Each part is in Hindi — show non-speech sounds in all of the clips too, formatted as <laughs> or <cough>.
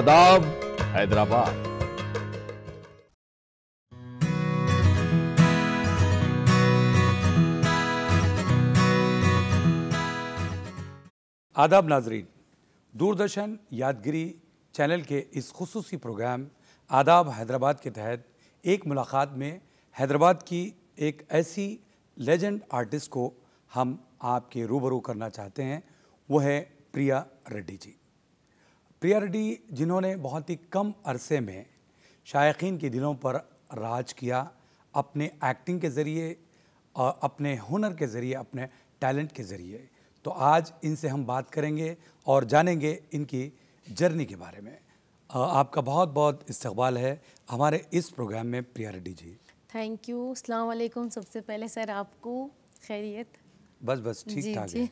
आदाब हैदराबाद आदाब नाजरीन दूरदर्शन यादगिरी चैनल के इस खसूसी प्रोग्राम आदाब हैदराबाद के तहत एक मुलाकात में हैदराबाद की एक ऐसी लेजेंड आर्टिस्ट को हम आपके रूबरू करना चाहते हैं वो है प्रिया रेड्डी जी प्रियरडी जिन्होंने बहुत ही कम अरसे में शायकीन के दिलों पर राज किया अपने एक्टिंग के ज़रिए अपने हुनर के ज़रिए अपने टैलेंट के ज़रिए तो आज इनसे हम बात करेंगे और जानेंगे इनकी जर्नी के बारे में आपका बहुत बहुत इस्तबाल है हमारे इस प्रोग्राम में प्रिया रेड्डी जी थैंक यू अस्सलाम सबसे पहले सर आपको खैरियत बस बस ठीक ठाक है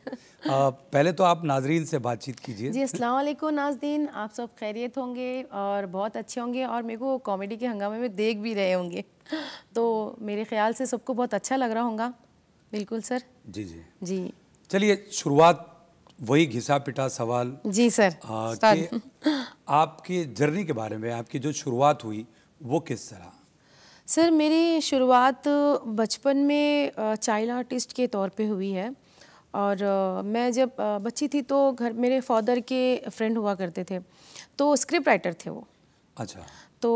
आ, पहले तो आप नाजरीन से बातचीत कीजिए जी अस्सलाम वालेकुम नाजरीन आप सब खैरियत होंगे और बहुत अच्छे होंगे और मेरे को कॉमेडी के हंगामे में देख भी रहे होंगे तो मेरे ख्याल से सबको बहुत अच्छा लग रहा होगा बिल्कुल सर जी जी जी चलिए शुरुआत वही घिसा पिटा सवाल जी सर आ, कि आपके जर्नी के बारे में आपकी जो शुरुआत हुई वो किस तरह सर मेरी शुरुआत बचपन में चाइल्ड आर्टिस्ट के तौर पे हुई है और मैं जब बच्ची थी तो घर मेरे फादर के फ्रेंड हुआ करते थे तो स्क्रिप्ट राइटर थे वो अच्छा तो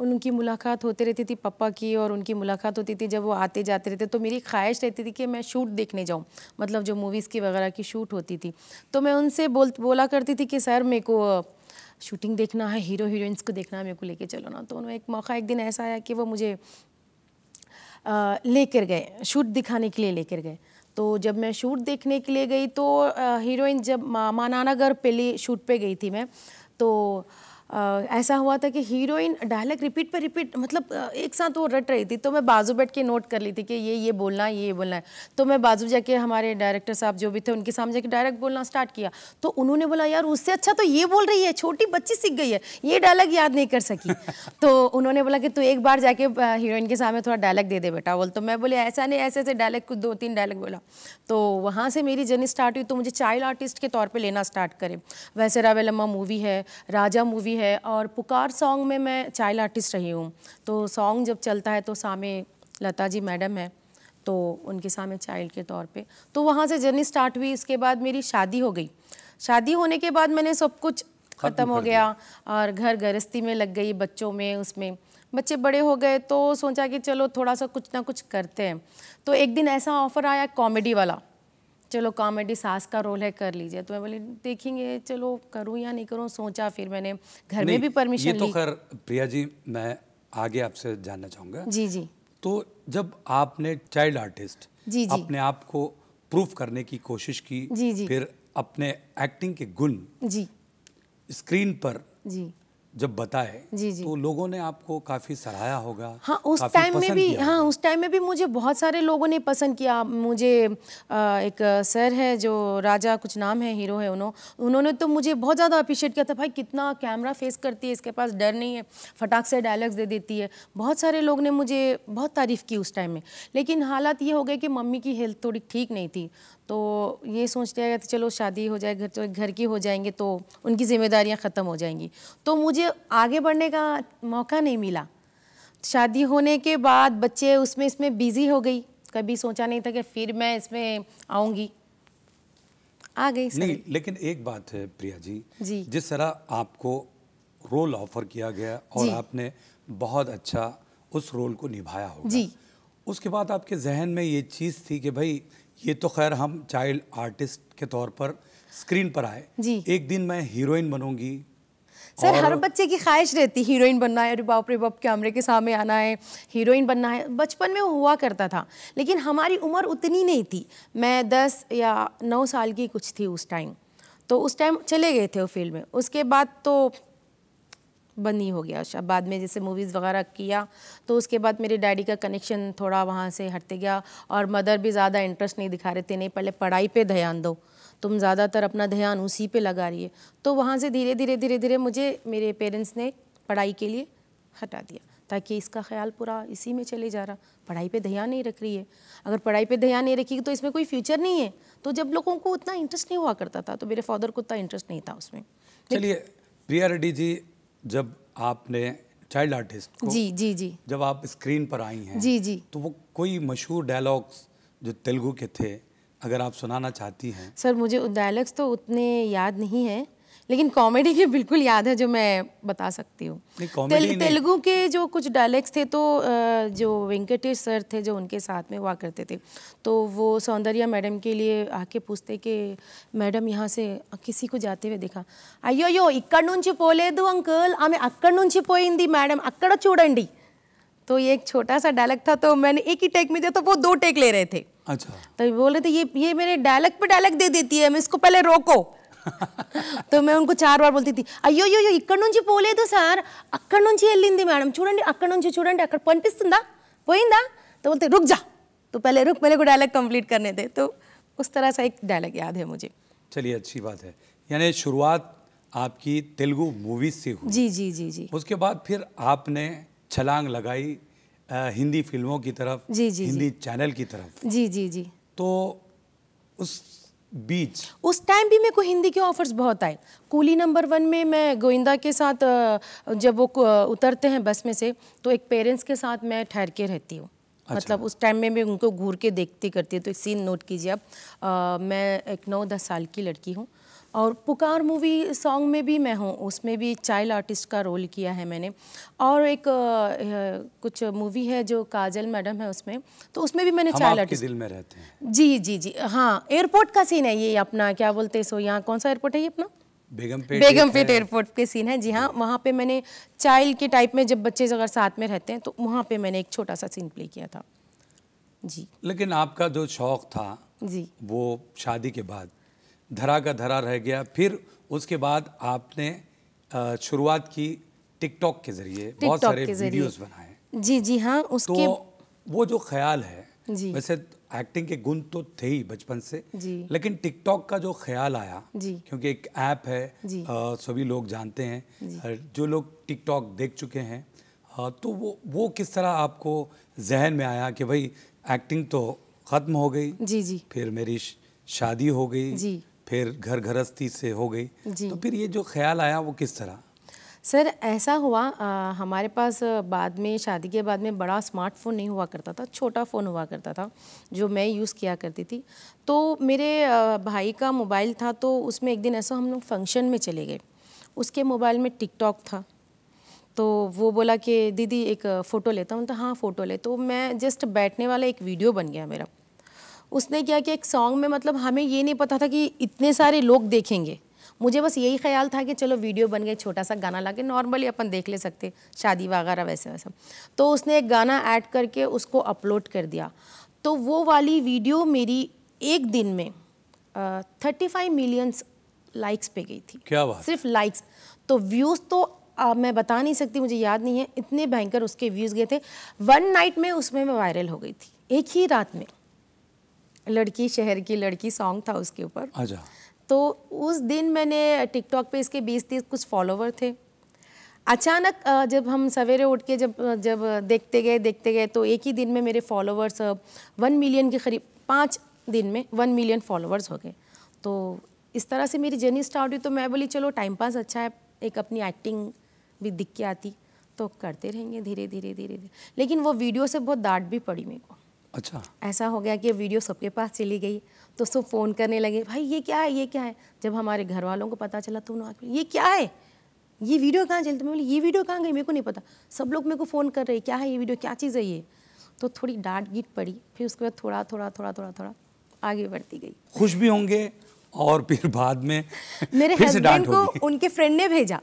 उनकी मुलाकात होते रहती थी पापा की और उनकी मुलाकात होती थी जब वो आते जाते रहते तो मेरी ख्वाहिश रहती थी कि मैं शूट देखने जाऊँ मतलब जो मूवीज़ की वगैरह की शूट होती थी तो मैं उनसे बोल बोला करती थी कि सर मेरे को शूटिंग देखना है हीरो हीरोइंस को देखना है मेरे को लेके चलो ना तो उन्होंने एक मौका एक दिन ऐसा आया कि वो मुझे लेकर गए शूट दिखाने के लिए लेकर गए तो जब मैं शूट देखने के लिए गई तो हीरोइन जब मानाना घर पहले शूट पे गई थी मैं तो ऐसा हुआ था कि हीरोइन डायलॉग रिपीट पर रिपीट मतलब एक साथ वो रट रही थी तो मैं बाजू बैठ के नोट कर ली थी कि ये ये बोलना है ये ये बोलना है तो मैं बाजू जाके हमारे डायरेक्टर साहब जो भी थे उनके सामने जाके डायरेक्ट बोलना स्टार्ट किया तो उन्होंने बोला यार उससे अच्छा तो ये बोल रही है छोटी बच्ची सीख गई है ये डायलॉग याद नहीं कर सकी <laughs> तो उन्होंने बोला कि तू एक बार जाके हीरोइन के सामने थोड़ा डायलॉग दे दे बेटा बोल तो मैं बोले ऐसा नहीं ऐसे ऐसे डायलॉग कुछ दो तीन डायलॉग बोला तो वहाँ से मेरी जर्नी स्टार्ट हुई तो मुझे चाइल्ड आर्टिस्ट के तौर पर लेना स्टार्ट करें वैसे रावेलम्मा मूवी है राजा मूवी है और पुकार सॉन्ग में मैं चाइल्ड आर्टिस्ट रही हूँ तो सॉन्ग जब चलता है तो सामे लता जी मैडम है तो उनके सामने चाइल्ड के तौर पे तो वहाँ से जर्नी स्टार्ट हुई इसके बाद मेरी शादी हो गई शादी होने के बाद मैंने सब कुछ ख़त्म हो गया और घर गृहस्थी में लग गई बच्चों में उसमें बच्चे बड़े हो गए तो सोचा कि चलो थोड़ा सा कुछ ना कुछ करते हैं तो एक दिन ऐसा ऑफ़र आया कॉमेडी वाला चलो कॉमेडी सास का रोल है कर लीजिए तो मैं बोली देखेंगे चलो करूँ या नहीं करूँ सोचा फिर मैंने घर में भी परमिशन ये तो खैर प्रिया जी मैं आगे आपसे जानना चाहूँगा जी जी तो जब आपने चाइल्ड आर्टिस्ट जी जी अपने आप को प्रूफ करने की कोशिश की जी जी फिर अपने एक्टिंग के गुण जी स्क्रीन पर जी जब बताए जी जी तो लोगों ने आपको काफी सराहा होगा हाँ उस टाइम में भी हाँ उस टाइम में भी मुझे बहुत सारे लोगों ने पसंद किया मुझे एक सर है जो राजा कुछ नाम है हीरो है उन्होंने उन्होंने तो मुझे बहुत ज़्यादा अप्रिशिएट किया था भाई कितना कैमरा फेस करती है इसके पास डर नहीं है फटाक से डायलॉग्स दे देती है बहुत सारे लोग ने मुझे बहुत तारीफ़ की उस टाइम में लेकिन हालात ये हो गए कि मम्मी की हेल्थ थोड़ी ठीक नहीं थी तो ये सोच लिया गया था चलो शादी हो जाए घर तो घर की हो जाएंगे तो उनकी जिम्मेदारियां ख़त्म हो जाएंगी तो मुझे आगे बढ़ने का मौका नहीं मिला शादी होने के बाद बच्चे उसमें इसमें बिज़ी हो गई कभी सोचा नहीं था कि फिर मैं इसमें आऊँगी आ गई नहीं लेकिन एक बात है प्रिया जी जी जिस तरह आपको रोल ऑफर किया गया और आपने बहुत अच्छा उस रोल को निभाया होगा जी उसके बाद आपके जहन में ये चीज़ थी कि भाई ये तो खैर हम चाइल्ड आर्टिस्ट के तौर पर स्क्रीन पर आए जी एक दिन मैं हीरोइन बनूंगी सर हर बच्चे की ख्वाहिश रहती हीरोइन बनना है अरे बाप रे बाप कैमरे के सामने आना है हीरोइन बनना है बचपन में वो हुआ करता था लेकिन हमारी उम्र उतनी नहीं थी मैं दस या नौ साल की कुछ थी उस टाइम तो उस टाइम चले गए थे वो फील्ड में उसके बाद तो बंद ही हो गया अच्छा, बाद में जैसे मूवीज़ वगैरह किया तो उसके बाद मेरे डैडी का कनेक्शन थोड़ा वहाँ से हटते गया और मदर भी ज़्यादा इंटरेस्ट नहीं दिखा रहे थे नहीं पहले पढ़ाई पे ध्यान दो तुम ज़्यादातर अपना ध्यान उसी पे लगा रही है तो वहाँ से धीरे धीरे धीरे धीरे मुझे मेरे पेरेंट्स ने पढ़ाई के लिए हटा दिया ताकि इसका ख्याल पूरा इसी में चले जा रहा पढ़ाई पे ध्यान नहीं रख रही है अगर पढ़ाई पे ध्यान नहीं रखी तो इसमें कोई फ्यूचर नहीं है तो जब लोगों को उतना इंटरेस्ट नहीं हुआ करता था तो मेरे फादर को उतना इंटरेस्ट नहीं था उसमें चलिए प्रिया रेड्डी जी जब आपने चाइल्ड आर्टिस्ट को जी जी जी जब आप स्क्रीन पर आई हैं जी जी तो वो कोई मशहूर डायलॉग्स जो तेलुगु के थे अगर आप सुनाना चाहती हैं सर मुझे डायलॉग्स तो उतने याद नहीं हैं लेकिन कॉमेडी के बिल्कुल याद है जो मैं बता सकती हूँ तेल, तेलुगु के जो कुछ डायलॉग्स थे तो जो वेंकटेश सर थे जो उनके साथ में हुआ करते थे तो वो सौंदर्या मैडम के लिए आके पूछते कि मैडम यहाँ से किसी को जाते हुए देखा अयो यो इकड्ची पोले अंकल आम अक्ची पोई मैडम अक्ड़ चूड़ी तो ये एक छोटा सा डायलॉग था तो मैंने एक ही टेक में दिया तो वो दो टेक ले रहे थे अच्छा तो बोल रहे थे ये ये मेरे डायलॉग पे डायलॉग दे देती है मैं इसको पहले रोको तो मैं उनको चार बार बोलती थी अयो यो यो इकडी पोले పోలేదు సార్ అక్కడ నుంచి వెళ్ళింది మేడం చూడండి అక్కడ నుంచి చూడండి तो बोलते रुक जा तो पहले रुक मेरे को डायलॉग कंप्लीट करने दे तो उस तरह से एक डायलॉग याद है मुझे चलिए अच्छी बात है यानी शुरुआत आपकी तेलुगु मूवीज से हुई जी जी जी जी उसके बाद फिर आपने छलांग लगाई आ, हिंदी फिल्मों की तरफ जी जी हिंदी जी. चैनल की तरफ जी जी जी तो उस बीच उस टाइम भी मेरे को हिंदी के ऑफर्स बहुत आए कूली नंबर वन में मैं गोविंदा के साथ जब वो उतरते हैं बस में से तो एक पेरेंट्स के साथ मैं ठहर के रहती हूँ अच्छा। मतलब उस टाइम में मैं उनको घूर के देखती करती हूँ तो एक सीन नोट कीजिए अब मैं एक नौ दस साल की लड़की हूँ और पुकार मूवी सॉन्ग में भी मैं हूँ उसमें भी चाइल्ड आर्टिस्ट का रोल किया है मैंने और एक कुछ मूवी है जो काजल मैडम है उसमें तो उसमें भी मैंने चाइल्ड आर्टिस्ट दिल में रहते हैं जी जी जी हाँ एयरपोर्ट का सीन है ये अपना क्या बोलते हैं सो यहाँ कौन सा एयरपोर्ट है ये अपना बेगमपेट बेगमपेट एयरपोर्ट के सीन है जी हाँ वहाँ पे मैंने चाइल्ड के टाइप में जब बच्चे अगर साथ में रहते हैं तो वहाँ पे मैंने एक छोटा सा सीन प्ले किया था जी लेकिन आपका जो शौक था जी वो शादी के बाद धरा का धरा रह गया फिर उसके बाद आपने शुरुआत की टिकटॉक के जरिए बहुत सारे वीडियोस बनाए जी जी हाँ उसके तो वो जो ख्याल है जी वैसे एक्टिंग के गुण तो थे ही बचपन से जी लेकिन टिकटॉक का जो ख्याल आया जी क्योंकि एक ऐप है सभी लोग जानते हैं जो लोग टिकटॉक देख चुके हैं तो वो वो किस तरह आपको जहन में आया कि भाई एक्टिंग तो ख़त्म हो गई जी जी फिर मेरी शादी हो गई जी फिर घर घरस्थी से हो गई तो फिर ये जो ख्याल आया वो किस तरह सर ऐसा हुआ आ, हमारे पास बाद में शादी के बाद में बड़ा स्मार्टफोन नहीं हुआ करता था छोटा फ़ोन हुआ करता था जो मैं यूज़ किया करती थी तो मेरे भाई का मोबाइल था तो उसमें एक दिन ऐसा हम लोग फंक्शन में चले गए उसके मोबाइल में टिकटॉक था तो वो बोला कि दीदी एक फ़ोटो लेता हूँ तो हाँ फ़ोटो ले तो मैं जस्ट बैठने वाला एक वीडियो बन गया मेरा उसने क्या किया एक सॉन्ग में मतलब हमें ये नहीं पता था कि इतने सारे लोग देखेंगे मुझे बस यही ख्याल था कि चलो वीडियो बन गए छोटा सा गाना ला के नॉर्मली अपन देख ले सकते शादी वगैरह वैसे वैसा तो उसने एक गाना ऐड करके उसको अपलोड कर दिया तो वो वाली वीडियो मेरी एक दिन में थर्टी फाइव मिलियंस लाइक्स पे गई थी क्या बात सिर्फ लाइक्स तो व्यूज़ तो आ, मैं बता नहीं सकती मुझे याद नहीं है इतने भयंकर उसके व्यूज़ गए थे वन नाइट में उसमें मैं वायरल हो गई थी एक ही रात में लड़की शहर की लड़की सॉन्ग था उसके ऊपर अच्छा तो उस दिन मैंने टिकटॉक पे इसके बीस तीस कुछ फॉलोवर थे अचानक जब हम सवेरे उठ के जब जब देखते गए देखते गए तो एक ही दिन में मेरे फॉलोवर्स वन मिलियन के करीब पाँच दिन में वन मिलियन फॉलोवर्स हो गए तो इस तरह से मेरी जर्नी स्टार्ट हुई तो मैं बोली चलो टाइम पास अच्छा है एक अपनी एक्टिंग भी दिख के आती तो करते रहेंगे धीरे धीरे धीरे धीरे लेकिन वो वीडियो से बहुत डांट भी पड़ी मेरे को अच्छा ऐसा हो गया कि वीडियो सबके पास चली गई तो सब फ़ोन करने लगे भाई ये क्या है ये क्या है जब हमारे घर वालों को पता चला तो उन्होंने ये क्या है ये वीडियो कहाँ चलती मैं बोली ये वीडियो कहाँ गई मेरे को नहीं पता सब लोग मेरे को फ़ोन कर रहे क्या है ये वीडियो क्या चीज़ है ये तो थोड़ी डांट गीट पड़ी फिर उसके बाद थोड़ा थोड़ा थोड़ा थोड़ा थोड़ा आगे बढ़ती गई खुश भी होंगे और फिर बाद में मेरे हस्बैंड को उनके फ्रेंड ने भेजा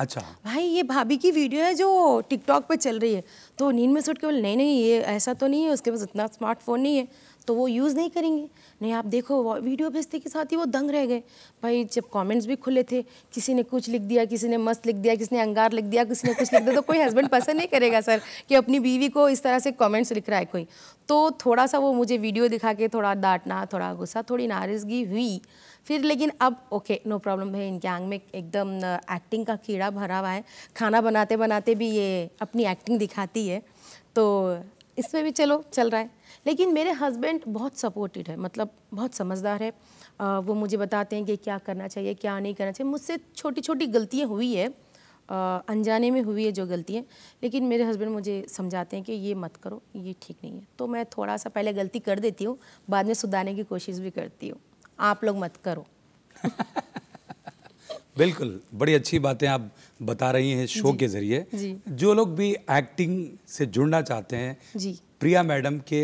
अच्छा भाई ये भाभी की वीडियो है जो टिकटॉक पे चल रही है तो नींद में सुट के बोले नहीं नहीं ये ऐसा तो नहीं है उसके पास इतना स्मार्टफोन नहीं है तो वो यूज़ नहीं करेंगे नहीं आप देखो वीडियो भेजते के साथ ही वो दंग रह गए भाई जब कमेंट्स भी खुले थे किसी ने कुछ लिख दिया किसी ने मस्त लिख दिया किसी ने अंगार लिख दिया किसी ने कुछ लिख दिया तो कोई हस्बैंड पसंद नहीं करेगा सर कि अपनी बीवी को इस तरह से कमेंट्स लिख रहा है कोई तो थोड़ा सा वो मुझे वीडियो दिखा के थोड़ा डांटना थोड़ा गुस्सा थोड़ी नाराज़गी हुई फिर लेकिन अब ओके नो प्रॉब्लम है इनके आंग में एकदम एक्टिंग का कीड़ा भरा हुआ है खाना बनाते बनाते भी ये अपनी एक्टिंग दिखाती है तो इसमें भी चलो चल रहा है लेकिन मेरे हस्बैंड बहुत सपोर्टिव है मतलब बहुत समझदार है आ, वो मुझे बताते हैं कि क्या करना चाहिए क्या नहीं करना चाहिए मुझसे छोटी छोटी गलतियाँ हुई है अनजाने में हुई है जो गलतियाँ लेकिन मेरे हस्बैंड मुझे समझाते हैं कि ये मत करो ये ठीक नहीं है तो मैं थोड़ा सा पहले गलती कर देती हूँ बाद में सुधारने की कोशिश भी करती हूँ आप लोग मत करो <laughs> बिल्कुल बड़ी अच्छी बातें आप बता रही हैं शो के जरिए जो लोग भी एक्टिंग से जुड़ना चाहते हैं जी प्रिया मैडम के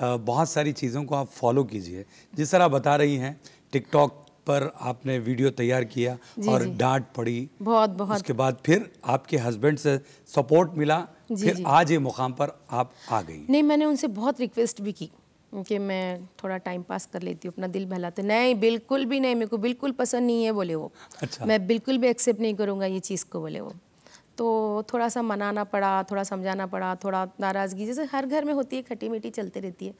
बहुत सारी चीज़ों को आप फॉलो कीजिए जिस तरह बता रही हैं टिकटॉक पर आपने वीडियो तैयार किया जी, और डांट पड़ी बहुत बहुत उसके बाद फिर आपके हस्बैंड से सपोर्ट मिला जी, फिर जी। आज ये मुकाम पर आप आ गई नहीं मैंने उनसे बहुत रिक्वेस्ट भी की कि मैं थोड़ा टाइम पास कर लेती हूँ अपना दिल बहलाते नहीं बिल्कुल भी नहीं मेरे को बिल्कुल पसंद नहीं है बोले वो अच्छा। मैं बिल्कुल भी एक्सेप्ट नहीं करूँगा ये चीज़ को बोले वो तो थोड़ा सा मनाना पड़ा थोड़ा समझाना पड़ा थोड़ा नाराज़गी जैसे हर घर में होती है खट्टी मीठी चलते रहती है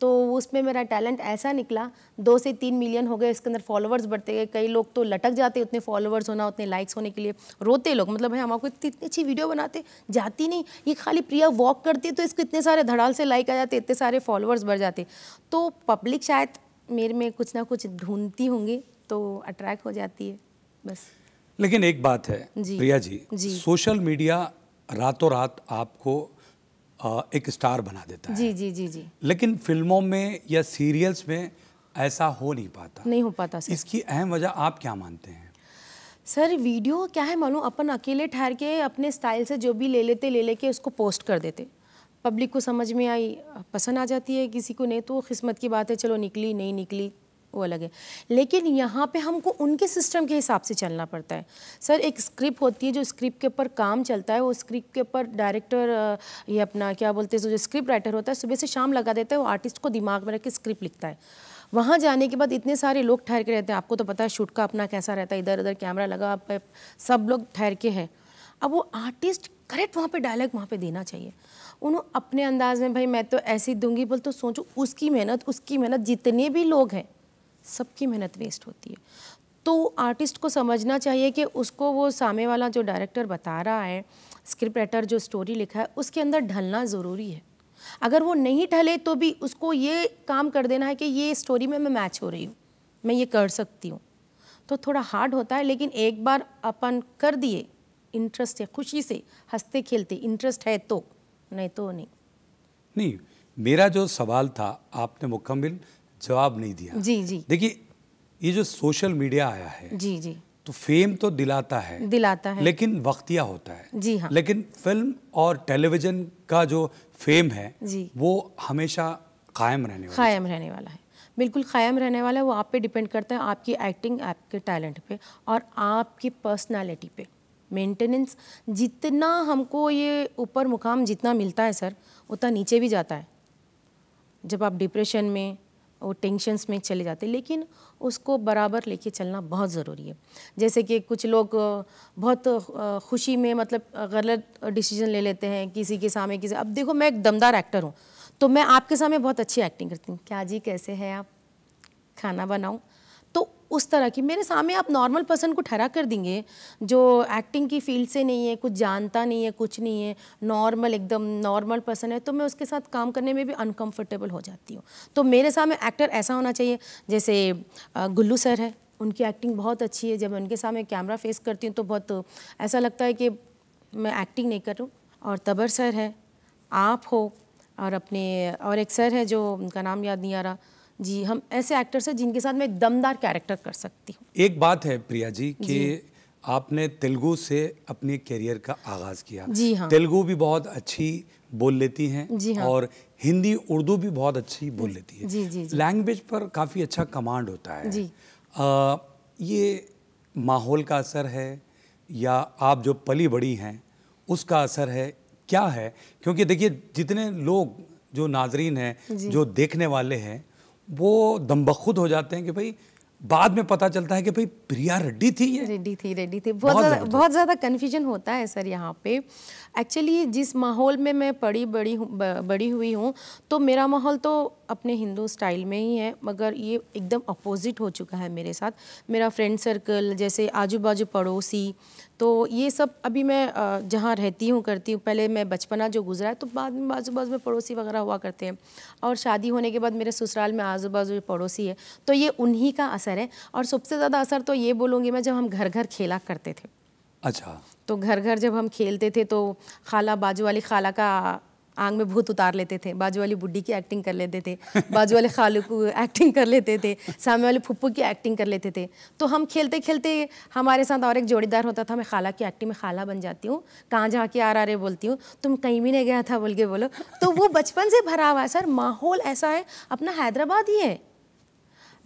तो उसमें मेरा टैलेंट ऐसा निकला दो से तीन मिलियन हो गए इसके अंदर फॉलोवर्स बढ़ते गए कई लोग तो लटक जाते उतने फॉलोअर्स होना उतने लाइक्स होने के लिए रोते लोग मतलब है हम आपको इतनी इतनी अच्छी वीडियो बनाते जाती नहीं ये खाली प्रिया वॉक करती तो इसको इतने सारे धड़ाल से लाइक आ जाते इतने सारे फॉलोअर्स बढ़ जाते तो पब्लिक शायद मेरे में कुछ ना कुछ ढूंढती होंगी तो अट्रैक्ट हो जाती है बस लेकिन एक बात है जी, प्रिया जी, जी सोशल मीडिया रातों रात आपको एक स्टार बना देता है जी जी जी जी लेकिन फिल्मों में या सीरियल्स में ऐसा हो नहीं पाता नहीं हो पाता सर इसकी अहम वजह आप क्या मानते हैं सर वीडियो क्या है मालूम अपन अकेले ठहर के अपने स्टाइल से जो भी ले लेते ले लेके उसको पोस्ट कर देते पब्लिक को समझ में आई पसंद आ जाती है किसी को नहीं तो किस्मत की बात है चलो निकली नहीं निकली वो अलग है लेकिन यहाँ पे हमको उनके सिस्टम के हिसाब से चलना पड़ता है सर एक स्क्रिप्ट होती है जो स्क्रिप्ट के ऊपर काम चलता है वो स्क्रिप्ट के ऊपर डायरेक्टर ये अपना क्या बोलते हैं जो स्क्रिप्ट राइटर होता है सुबह से शाम लगा देता है वो आर्टिस्ट को दिमाग में रख के स्क्रिप्ट लिखता है वहाँ जाने के बाद इतने सारे लोग ठहर के रहते हैं आपको तो पता है शूट का अपना कैसा रहता है इधर उधर कैमरा लगा सब लोग ठहर के हैं अब वो आर्टिस्ट करेक्ट वहाँ पे डायलॉग वहाँ पे देना चाहिए उन्होंने अपने अंदाज में भाई मैं तो ऐसे ही दूंगी बोल तो सोचो उसकी मेहनत उसकी मेहनत जितने भी लोग हैं सबकी मेहनत वेस्ट होती है तो आर्टिस्ट को समझना चाहिए कि उसको वो सामने वाला जो डायरेक्टर बता रहा है स्क्रिप्ट राइटर जो स्टोरी लिखा है उसके अंदर ढलना ज़रूरी है अगर वो नहीं ढले तो भी उसको ये काम कर देना है कि ये स्टोरी में मैं मैच हो रही हूँ मैं ये कर सकती हूँ तो थोड़ा हार्ड होता है लेकिन एक बार अपन कर दिए इंटरेस्ट है खुशी से हंसते खेलते इंटरेस्ट है तो नहीं तो नहीं नहीं मेरा जो सवाल था आपने मुकम्मिल जवाब नहीं दिया जी जी देखिए ये जो सोशल मीडिया आया है जी जी तो फेम तो दिलाता है दिलाता है लेकिन वक्तिया होता है जी हाँ लेकिन फिल्म और टेलीविजन का जो फेम है जी वो हमेशा कायम रहने वाला कायम रहने वाला है बिल्कुल कायम रहने वाला है वो आप पे डिपेंड करता है आपकी एक्टिंग आपके टैलेंट पे और आपकी पर्सनालिटी पे मेंटेनेंस जितना हमको ये ऊपर मुकाम जितना मिलता है सर उतना नीचे भी जाता है जब आप डिप्रेशन में वो टेंशंस में चले जाते लेकिन उसको बराबर लेके चलना बहुत ज़रूरी है जैसे कि कुछ लोग बहुत खुशी में मतलब गलत डिसीजन ले लेते हैं किसी के सामने किसी अब देखो मैं एक दमदार एक्टर हूँ तो मैं आपके सामने बहुत अच्छी एक्टिंग करती हूँ क्या जी कैसे हैं आप खाना बनाऊँ उस तरह की मेरे सामने आप नॉर्मल पर्सन को ठहरा कर देंगे जो एक्टिंग की फील्ड से नहीं है कुछ जानता नहीं है कुछ नहीं है नॉर्मल एकदम नॉर्मल पर्सन है तो मैं उसके साथ काम करने में भी अनकम्फर्टेबल हो जाती हूँ तो मेरे सामने एक्टर ऐसा होना चाहिए जैसे गुल्लू सर है उनकी एक्टिंग बहुत अच्छी है जब मैं उनके सामने कैमरा फेस करती हूँ तो बहुत ऐसा लगता है कि मैं एक्टिंग नहीं करूँ और तबर सर है आप हो और अपने और एक सर है जो उनका नाम याद नहीं आ रहा जी हम ऐसे एक्टर्स हैं जिनके साथ मैं दमदार कैरेक्टर कर सकती हूँ एक बात है प्रिया जी कि आपने तेलुगु से अपने करियर का आगाज किया जी हाँ तेलुगु भी बहुत अच्छी बोल लेती हैं जी हाँ और हिंदी उर्दू भी बहुत अच्छी बोल लेती है जी जी, जी। लैंग्वेज पर काफ़ी अच्छा कमांड होता है जी आ, ये माहौल का असर है या आप जो पली बड़ी हैं उसका असर है क्या है क्योंकि देखिए जितने लोग जो नाजरीन हैं जो देखने वाले हैं वो दम हो जाते हैं कि भाई बाद में पता चलता है कि भाई प्रिया रेड्डी थी ये रेड्डी थी रेड्डी थी बहुत ज़्यादा बहुत ज़्यादा कन्फ्यूजन होता है सर यहाँ पे एक्चुअली जिस माहौल में मैं पड़ी बड़ी बड़ी हुई हूँ तो मेरा माहौल तो अपने हिंदू स्टाइल में ही है मगर ये एकदम अपोजिट हो चुका है मेरे साथ मेरा फ्रेंड सर्कल जैसे आजू बाजू पड़ोसी तो ये सब अभी मैं जहाँ रहती हूँ करती हूँ पहले मैं बचपना जो गुजरा है तो बाद में आजू बाजू में पड़ोसी वगैरह हुआ करते हैं और शादी होने के बाद मेरे ससुराल में आजू बाजू पड़ोसी है तो ये उन्हीं का असर है और सबसे ज़्यादा असर तो ये बोलूँगी मैं जब हम घर घर खेला करते थे अच्छा तो घर घर जब हम खेलते थे तो खाला बाजू वाली खाला का आंग में भूत उतार लेते थे बाजू वाली बुड्ढी की एक्टिंग कर लेते थे <laughs> बाजू वाले खालू को एक्टिंग कर लेते थे सामने वाले फुप्पू की एक्टिंग कर लेते थे तो हम खेलते खेलते हमारे साथ और एक जोड़ीदार होता था मैं खाला की एक्टिंग में खाला बन जाती हूँ कहाँ जा के आ रहा रे बोलती हूँ तुम कहीं भी नहीं गया था बोल के बोलो तो वो बचपन से भरा हुआ है सर माहौल ऐसा है अपना हैदराबाद ही है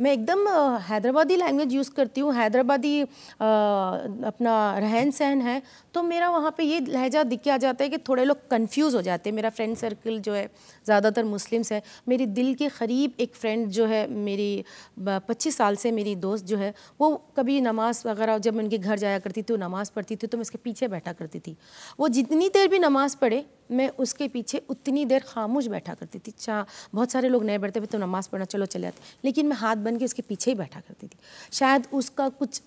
मैं एकदम हैदराबादी लैंग्वेज यूज़ करती हूँ हैदराबादी अपना रहन सहन है तो मेरा वहाँ पे ये लहजा दिख आ जाता है कि थोड़े लोग कंफ्यूज हो जाते हैं मेरा फ्रेंड सर्कल जो है ज़्यादातर मुस्लिम्स है मेरी दिल के करीब एक फ्रेंड जो है मेरी पच्चीस साल से मेरी दोस्त जो है वो कभी नमाज़ वगैरह जब मैं उनके घर जाया करती थी वो नमाज़ पढ़ती थी तो मैं उसके पीछे बैठा करती थी वो जितनी देर भी नमाज़ पढ़े मैं उसके पीछे उतनी देर खामोश बैठा करती थी चाह बहुत सारे लोग नए बैठते थे तो नमाज़ पढ़ना चलो चले जाते लेकिन मैं हाथ बन के उसके पीछे ही बैठा करती थी शायद उसका कुछ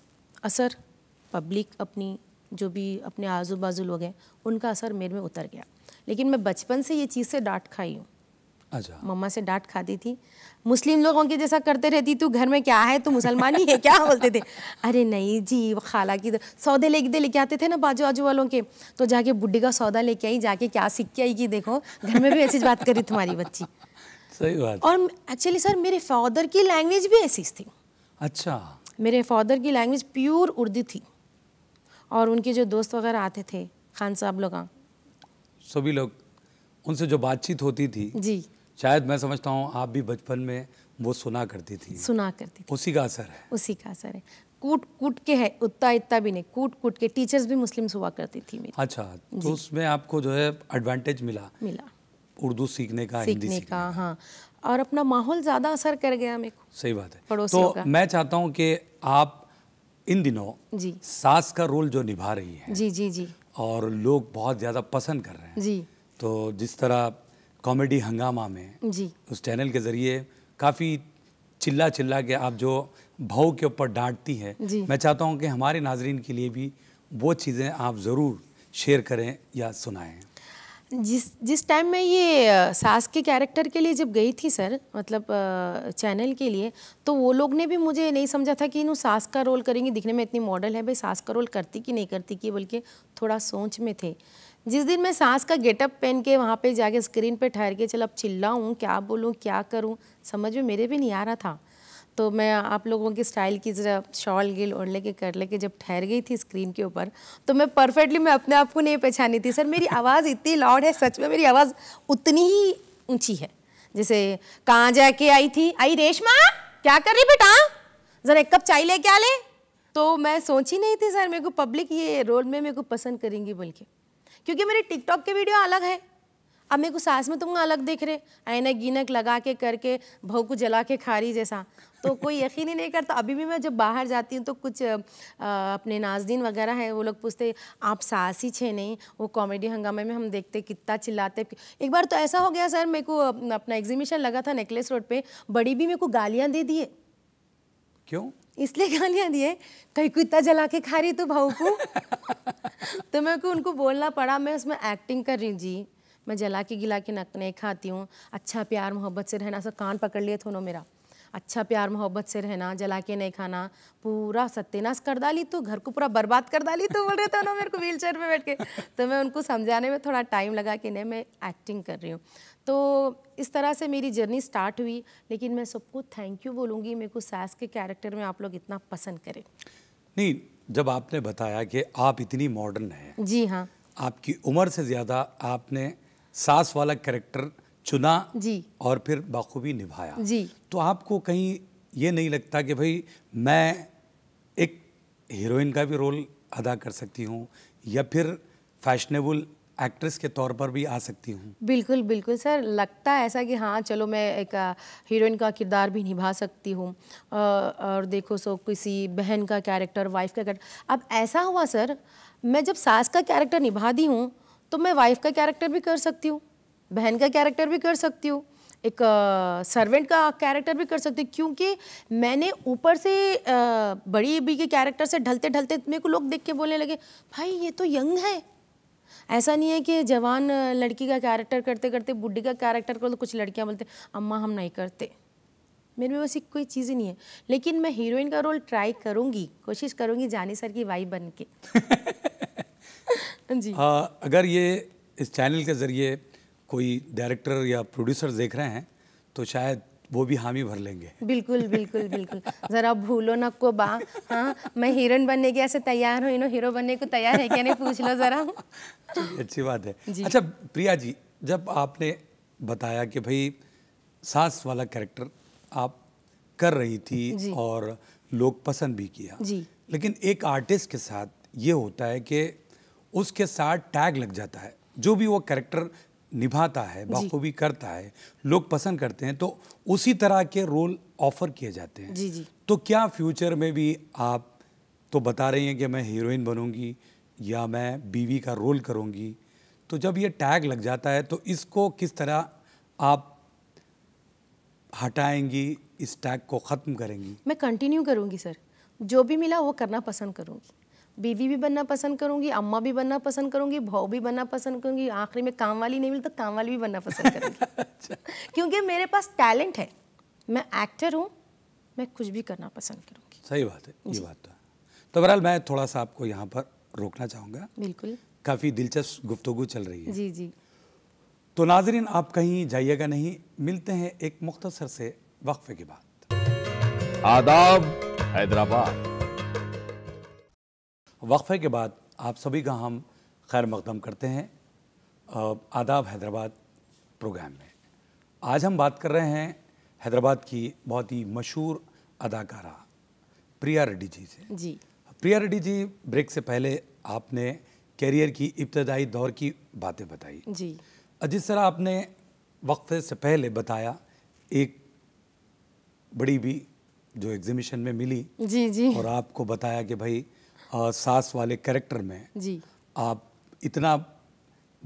असर पब्लिक अपनी जो भी अपने आजू बाजू लोग हैं उनका असर मेरे में उतर गया लेकिन मैं बचपन से ये चीज़ से डांट खाई हूँ अच्छा मम्मा से डांट खाती थी मुस्लिम लोगों की जैसा करते रहती तू घर में क्या है तू मुसलमान ही है क्या <laughs> बोलते थे अरे नहीं जी वो खाला की तो- सौदे लेके दे लेके आते थे ना बाजू आजू वालों के तो जाके बुढ़ी का सौदा लेके आई जाके क्या सीख के आई कि देखो घर में भी ऐसी बात करी तुम्हारी बच्ची <laughs> सही बात और एक्चुअली सर मेरे फादर की लैंग्वेज भी ऐसी थी अच्छा मेरे फादर की लैंग्वेज प्योर उर्दू थी और उनके जो दोस्त वगैरह आते थे खान साहब लोग हाँ। सभी लोग उनसे जो बातचीत होती थी जी शायद मैं समझता हूँ आप भी बचपन में वो सुना करती थी सुना करती थी उसी का असर है उसी का असर है कूट कूट के है उत्ता इतना भी नहीं कूट कूट के टीचर्स भी मुस्लिम हुआ करती थी मेरी अच्छा तो उसमें आपको जो है एडवांटेज मिला मिला उर्दू सीखने का सीखने, हिंदी सीखने का हाँ और अपना माहौल ज़्यादा असर कर गया मेरे को सही बात है तो मैं चाहता हूँ कि आप इन दिनों जी सास का रोल जो निभा रही है जी जी जी और लोग बहुत ज़्यादा पसंद कर रहे हैं जी तो जिस तरह कॉमेडी हंगामा में जी उस चैनल के ज़रिए काफ़ी चिल्ला चिल्ला के आप जो भाव के ऊपर डांटती है मैं चाहता हूँ कि हमारे नाजरीन के लिए भी वो चीज़ें आप ज़रूर शेयर करें या सुनाएं जिस जिस टाइम में ये सास के कैरेक्टर के लिए जब गई थी सर मतलब चैनल के लिए तो वो लोग ने भी मुझे नहीं समझा था कि इन सास का रोल करेंगी दिखने में इतनी मॉडल है भाई सास का रोल करती कि नहीं करती कि बल्कि थोड़ा सोच में थे जिस दिन मैं सास का गेटअप पहन के वहाँ पे जाके स्क्रीन पे ठहर के चल अब चिल्लाऊँ क्या बोलूँ क्या करूँ समझ में मेरे भी नहीं आ रहा था तो मैं आप लोगों की स्टाइल की ज़रा शॉल गिल ओढ़ लेके कर लेके जब ठहर गई थी स्क्रीन के ऊपर तो मैं परफेक्टली मैं अपने आप को नहीं पहचानी थी सर मेरी आवाज़ इतनी लाउड है सच में मेरी आवाज़ उतनी ही ऊंची है जैसे कहाँ जाके आई थी आई रेशमा क्या कर रही बेटा ज़रा एक कप चाय लेके आ ले तो मैं सोच ही नहीं थी सर मेरे को पब्लिक ये रोल में मेरे को पसंद करेंगी बोल के क्योंकि मेरे टिकटॉक के वीडियो अलग है अब मेरे को सास में तुम तो अलग देख रहे ऐनक गिनक लगा के करके भाव को जला के खा रही जैसा तो कोई यकीन ही नहीं करता अभी भी मैं जब बाहर जाती हूँ तो कुछ आ, अपने नाजदीन वगैरह हैं वो लोग पूछते आप सास ही छे नहीं वो कॉमेडी हंगामे में हम देखते कितना चिल्लाते एक बार तो ऐसा हो गया सर मेरे को अपना एग्जीबिशन लगा था नेकलेस रोड पर बड़ी भी मेरे को गालियाँ दे दिए क्यों इसलिए गालियाँ दिए कहीं को इतना जला के खा रही तो भाऊ को <laughs> तो मेरे को उनको बोलना पड़ा मैं उसमें एक्टिंग कर रही जी मैं जला के गिला के नक नहीं खाती हूँ अच्छा प्यार मोहब्बत से रहना सब कान पकड़ लिए थोनों मेरा अच्छा प्यार मोहब्बत से रहना जला के नहीं खाना पूरा सत्यानाश कर डाली तो घर को पूरा बर्बाद कर डाली तो बोल रहे थे ना मेरे को व्हील चेयर पर बैठ के तो मैं उनको समझाने में थोड़ा टाइम लगा कि नहीं मैं एक्टिंग कर रही हूँ तो इस तरह से मेरी जर्नी स्टार्ट हुई लेकिन मैं सबको थैंक यू बोलूँगी मेरे को सास के कैरेक्टर में आप लोग इतना पसंद करें नहीं जब आपने बताया कि आप इतनी मॉडर्न हैं जी हाँ आपकी उम्र से ज़्यादा आपने सास वाला कैरेक्टर चुना जी और फिर बाखूबी निभाया जी तो आपको कहीं ये नहीं लगता कि भाई मैं एक हीरोइन का भी रोल अदा कर सकती हूँ या फिर फैशनेबल एक्ट्रेस के तौर पर भी आ सकती हूँ बिल्कुल बिल्कुल सर लगता है ऐसा कि हाँ चलो मैं एक हीरोइन का किरदार भी निभा सकती हूँ और देखो सो किसी बहन का कैरेक्टर वाइफ का कैरेक्टर अब ऐसा हुआ सर मैं जब सास का कैरेक्टर निभा दी हूँ तो मैं वाइफ का कैरेक्टर भी कर सकती हूँ बहन का कैरेक्टर भी कर सकती हूँ एक सर्वेंट का कैरेक्टर भी कर सकती क्योंकि मैंने ऊपर से बड़ी बी के कैरेक्टर से ढलते ढलते मेरे को लोग देख के बोलने लगे भाई ये तो यंग है ऐसा नहीं है कि जवान लड़की का कैरेक्टर करते करते बुढ़ी का कैरेक्टर करो तो कुछ लड़कियां बोलते अम्मा हम नहीं करते मेरे में वैसी कोई चीज़ ही नहीं है लेकिन मैं हीरोइन का रोल ट्राई करूँगी कोशिश करूँगी जानी सर की वाई बन के जी आ, अगर ये इस चैनल के ज़रिए कोई डायरेक्टर या प्रोड्यूसर देख रहे हैं तो शायद वो भी हामी भर लेंगे बिल्कुल बिल्कुल बिल्कुल जरा भूलो ना को बा हाँ मैं हीरोइन बनने के ऐसे तैयार हूँ इनो हीरो बनने को तैयार है क्या नहीं पूछ लो जरा अच्छी बात है अच्छा प्रिया जी जब आपने बताया कि भाई सास वाला कैरेक्टर आप कर रही थी और लोग पसंद भी किया जी लेकिन एक आर्टिस्ट के साथ ये होता है कि उसके साथ टैग लग जाता है जो भी वो कैरेक्टर निभाता है बखूबी करता है लोग पसंद करते हैं तो उसी तरह के रोल ऑफर किए जाते हैं जी जी तो क्या फ्यूचर में भी आप तो बता रही हैं कि मैं हीरोइन बनूंगी या मैं बीवी का रोल करूंगी तो जब ये टैग लग जाता है तो इसको किस तरह आप हटाएंगी इस टैग को ख़त्म करेंगी मैं कंटिन्यू करूंगी सर जो भी मिला वो करना पसंद करूंगी बीवी भी बनना पसंद करूंगी अम्मा भी बनना पसंद करूंगी भाव भी बनना पसंद करूंगी आखिरी में काम वाली नहीं मिली तो काम वाली भी बनना पसंद करूंगी <laughs> अच्छा। क्योंकि मेरे पास टैलेंट है मैं एक्टर हूँ मैं कुछ भी करना पसंद करूंगी सही बात है ये बात तो तो बहरहाल मैं थोड़ा सा आपको यहाँ पर रोकना चाहूंगा बिल्कुल काफ़ी दिलचस्प गुफ्तगु चल रही है जी जी तो नाजरीन आप कहीं जाइएगा नहीं मिलते हैं एक मुख्तसर से वक्फे के बाद आदाब हैदराबाद वक्फे के बाद आप सभी का हम खैर मकदम करते हैं आदाब हैदराबाद प्रोग्राम में आज हम बात कर रहे हैं हैदराबाद की बहुत ही मशहूर अदाकारा प्रिया रेड्डी जी से जी प्रिया रेड्डी जी ब्रेक से पहले आपने कैरियर की इब्तदाई दौर की बातें बताई जी जिस तरह आपने वक्फे से पहले बताया एक बड़ी भी जो एग्जीबिशन में मिली जी जी और आपको बताया कि भाई आ, सास वाले कैरेक्टर में जी आप इतना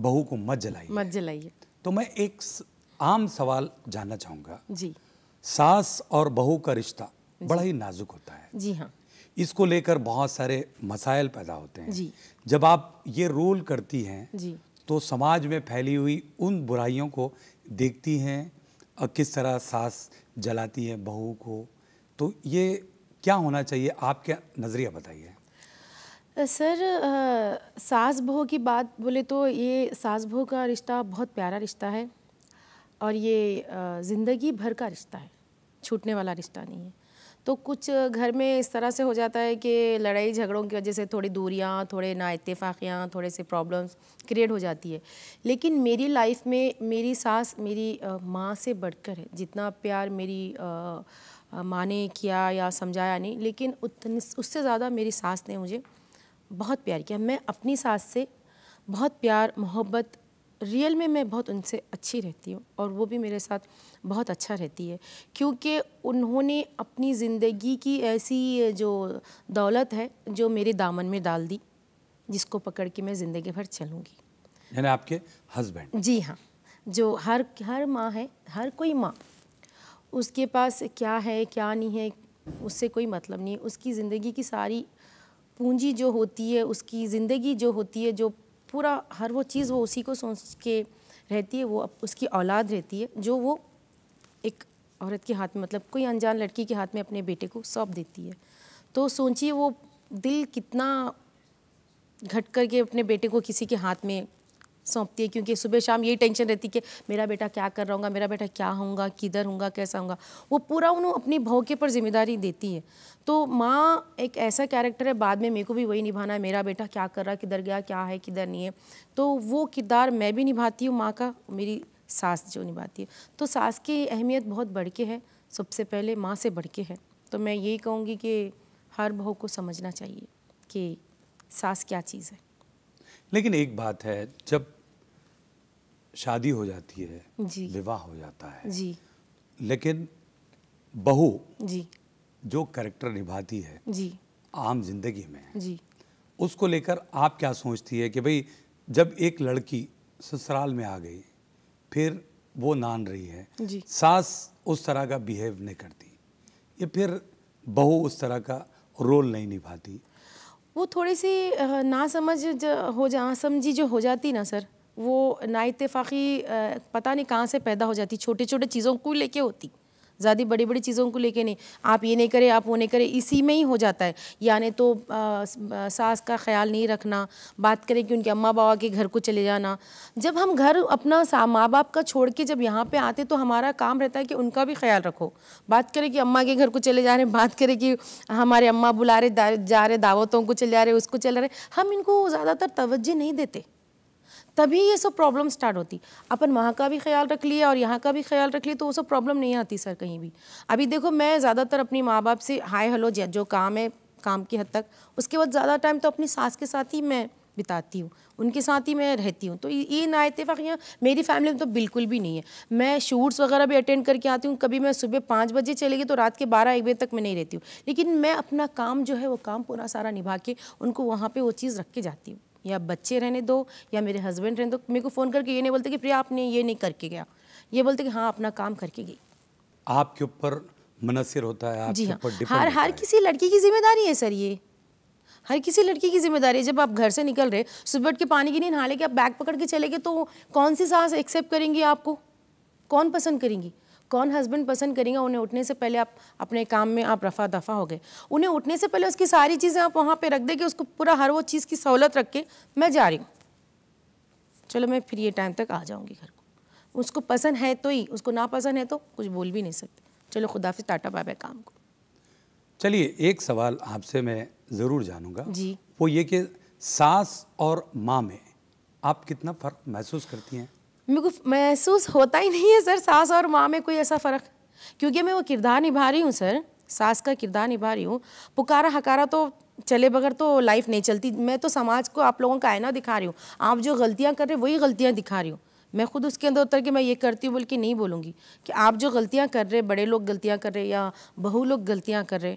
बहू को मत जलाइए मत जलाइए तो मैं एक आम सवाल जानना चाहूंगा जी सास और बहू का रिश्ता बड़ा ही नाजुक होता है जी हाँ इसको लेकर बहुत सारे मसाइल पैदा होते हैं जी जब आप ये रोल करती हैं जी तो समाज में फैली हुई उन बुराइयों को देखती हैं किस तरह सास जलाती है बहू को तो ये क्या होना चाहिए आपके नज़रिया बताइए सर सास बहू की बात बोले तो ये सास बहू का रिश्ता बहुत प्यारा रिश्ता है और ये ज़िंदगी भर का रिश्ता है छूटने वाला रिश्ता नहीं है तो कुछ घर में इस तरह से हो जाता है कि लड़ाई झगड़ों की वजह से थोड़ी दूरियाँ थोड़े नाइतफाक़ियाँ थोड़े से प्रॉब्लम्स क्रिएट हो जाती है लेकिन मेरी लाइफ में मेरी सास मेरी माँ से बढ़कर है जितना प्यार मेरी माँ ने किया या समझाया नहीं लेकिन उतनी उससे ज़्यादा मेरी सास ने मुझे बहुत प्यार किया मैं अपनी सास से बहुत प्यार मोहब्बत रियल में मैं बहुत उनसे अच्छी रहती हूँ और वो भी मेरे साथ बहुत अच्छा रहती है क्योंकि उन्होंने अपनी ज़िंदगी की ऐसी जो दौलत है जो मेरे दामन में डाल दी जिसको पकड़ के मैं ज़िंदगी भर चलूँगी यानी आपके हस्बैंड जी हाँ जो हर हर माँ है हर कोई माँ उसके पास क्या है क्या नहीं है उससे कोई मतलब नहीं है उसकी ज़िंदगी की सारी पूंजी जो होती है उसकी ज़िंदगी जो होती है जो पूरा हर वो चीज़ वो उसी को सोच के रहती है वो उसकी औलाद रहती है जो वो एक औरत के हाथ में मतलब कोई अनजान लड़की के हाथ में अपने बेटे को सौंप देती है तो सोचिए वो दिल कितना घट करके अपने बेटे को किसी के हाथ में सौंपती है क्योंकि सुबह शाम यही टेंशन रहती है कि मेरा बेटा क्या कर रहा होगा मेरा बेटा क्या होगा किधर होगा कैसा होगा वो पूरा उन्होंने अपनी के पर जिम्मेदारी देती है तो माँ एक ऐसा कैरेक्टर है बाद में मेरे को भी वही निभाना है मेरा बेटा क्या कर रहा किधर गया क्या है किधर नहीं है तो वो किरदार मैं भी निभाती हूँ माँ का मेरी सास जो निभाती है तो सास की अहमियत बहुत बढ़ के है सबसे पहले माँ से बढ़ के है तो मैं यही कहूँगी कि हर बहू को समझना चाहिए कि सास क्या चीज़ है लेकिन एक बात है जब शादी हो जाती है विवाह हो जाता है जी लेकिन बहू जी जो करेक्टर निभाती है जी आम जिंदगी में जी उसको लेकर आप क्या सोचती है कि भाई जब एक लड़की ससुराल में आ गई फिर वो नान रही है जी। सास उस तरह का बिहेव नहीं करती या फिर बहू उस तरह का रोल नहीं निभाती वो थोड़ी सी ना समझ हो जा समझी जो हो जाती ना सर वो नाइतफाक़ी पता नहीं कहाँ से पैदा हो जाती छोटे छोटे चीज़ों को लेके होती ज़्यादा बड़ी बड़ी चीज़ों को लेके नहीं आप ये नहीं करें आप वो नहीं करें इसी में ही हो जाता है यानी तो आ, सास का ख्याल नहीं रखना बात करें कि उनके अम्मा बाबा के घर को चले जाना जब हम घर अपना माँ बाप का छोड़ के जब यहाँ पे आते तो हमारा काम रहता है कि उनका भी ख्याल रखो बात करें कि अम्मा के घर को चले जा रहे हैं बात करें कि हमारे अम्मा बुला रहे जा रहे दावतों को चले जा रहे उसको चले जा रहे हम इनको ज़्यादातर तोज्जह नहीं देते तभी ये सब प्रॉब्लम स्टार्ट होती अपन वहाँ का भी ख्याल रख लिया और यहाँ का भी ख्याल रख लिया तो वो सब प्रॉब्लम नहीं आती सर कहीं भी अभी देखो मैं ज़्यादातर अपनी माँ बाप से हाय हेलो जो काम है काम की हद तक उसके बाद ज़्यादा टाइम तो अपनी सास के साथ ही मैं बिताती हूँ उनके साथ ही मैं रहती हूँ तो ये ना इतफाक़ियाँ मेरी फैमिली में तो बिल्कुल भी नहीं है मैं शूट्स वगैरह भी अटेंड करके आती हूँ कभी मैं सुबह पाँच बजे चले गई तो रात के बारह एक बजे तक मैं नहीं रहती हूँ लेकिन मैं अपना काम जो है वो काम पूरा सारा निभा के उनको वहाँ पर वो चीज़ रख के जाती हूँ या बच्चे रहने दो या मेरे हस्बैंड रहने दो मेरे को फ़ोन करके ये नहीं बोलते कि प्रिया आपने ये नहीं करके गया ये बोलते कि हाँ अपना काम करके गई आपके ऊपर मुनसर होता है जी हाँ हर हर किसी लड़की की जिम्मेदारी है सर ये हर किसी लड़की की जिम्मेदारी है जब आप घर से निकल रहे सुबह के पानी की नहीं नहा लेके आप बैग पकड़ के चले गए तो कौन सी सांस एक्सेप्ट करेंगी आपको कौन पसंद करेंगी कौन हस्बैंड पसंद करेंगे उन्हें उठने से पहले आप अपने काम में आप रफा दफा हो गए उन्हें उठने से पहले उसकी सारी चीज़ें आप वहाँ पर रख दे कि उसको पूरा हर वो चीज़ की सहूलत रख के मैं जा रही हूँ चलो मैं फिर ये टाइम तक आ जाऊँगी घर को उसको पसंद है तो ही उसको ना पसंद है तो कुछ बोल भी नहीं सकते चलो खुदा फ़िर टाटा बाय बाय काम को चलिए एक सवाल आपसे मैं ज़रूर जानूंगा जी वो ये कि सास और माँ में आप कितना फ़र्क महसूस करती हैं मेरे को महसूस होता ही नहीं है सर सास और माँ में कोई ऐसा फ़र्क क्योंकि मैं वो किरदार निभा रही हूँ सर सास का किरदार निभा रही हूँ पुकारा हकारा तो चले बगैर तो लाइफ नहीं चलती मैं तो समाज को आप लोगों का आयना दिखा रही हूँ आप जो गलतियाँ कर रहे हैं वही गलतियाँ दिखा रही हूँ मैं खुद उसके अंदर उतर के मैं ये करती हूँ बोल के नहीं बोलूँगी कि आप जो गलतियाँ कर रहे बड़े लोग गलतियाँ कर रहे या बहू लोग गलतियाँ कर रहे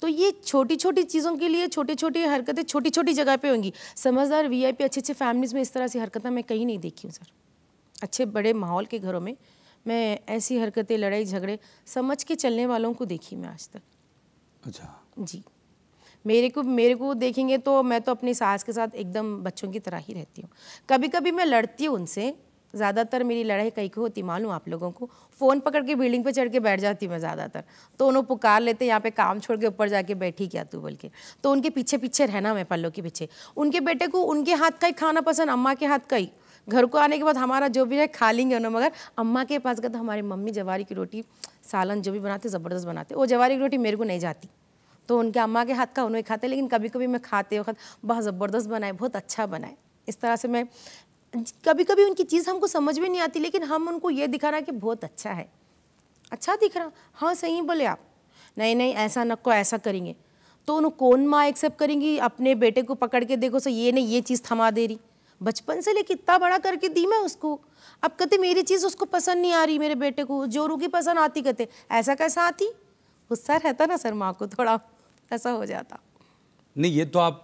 तो ये छोटी छोटी चीज़ों के लिए छोटी छोटी हरकतें छोटी छोटी जगह पे होंगी समझदार वीआईपी अच्छे अच्छे फैमिलीज़ में इस तरह से हरकतें मैं कहीं नहीं देखी हूँ सर अच्छे बड़े माहौल के घरों में मैं ऐसी हरकतें लड़ाई झगड़े समझ के चलने वालों को देखी मैं आज तक अच्छा जी मेरे को मेरे को देखेंगे तो मैं तो अपनी सास के साथ एकदम बच्चों की तरह ही रहती हूँ कभी कभी मैं लड़ती हूँ उनसे ज़्यादातर मेरी लड़ाई कहीं को होती मालूम आप लोगों को फ़ोन पकड़ के बिल्डिंग पे चढ़ के बैठ जाती हूँ मैं ज़्यादातर तो उन्होंने पुकार लेते यहाँ पे काम छोड़ के ऊपर जाके बैठी क्या तू बोल के तो उनके पीछे पीछे रहना मैं पल्लों के पीछे उनके बेटे को उनके हाथ का ही खाना पसंद अम्मा के हाथ का ही घर को आने के बाद हमारा जो भी है खा लेंगे ना मगर अम्मा के पास गए तो हमारी मम्मी जवारी की रोटी सालन जो भी बनाते ज़बरदस्त बनाते वो जवारी की रोटी मेरे को नहीं जाती तो उनके अम्मा के हाथ का उन्हें खाते लेकिन कभी कभी मैं खाते वक्त बहुत ज़बरदस्त बनाए बहुत अच्छा बनाए इस तरह से मैं कभी कभी उनकी चीज़ हमको समझ में नहीं आती लेकिन हम उनको ये दिखा दिखाना कि बहुत अच्छा है अच्छा दिख रहा हाँ सही बोले आप नहीं नहीं ऐसा नको ऐसा करेंगे तो उन्हें कौन माँ एक्सेप्ट करेंगी अपने बेटे को पकड़ के देखो सो ये नहीं ये चीज़ थमा दे रही बचपन से लेकर इतना बड़ा करके दी मैं उसको अब कहते मेरी चीज़ उसको पसंद नहीं आ रही मेरे बेटे को जो रुकी पसंद आती कहते ऐसा कैसा आती गुस्सा रहता ना सर माँ को थोड़ा ऐसा हो जाता नहीं ये तो आप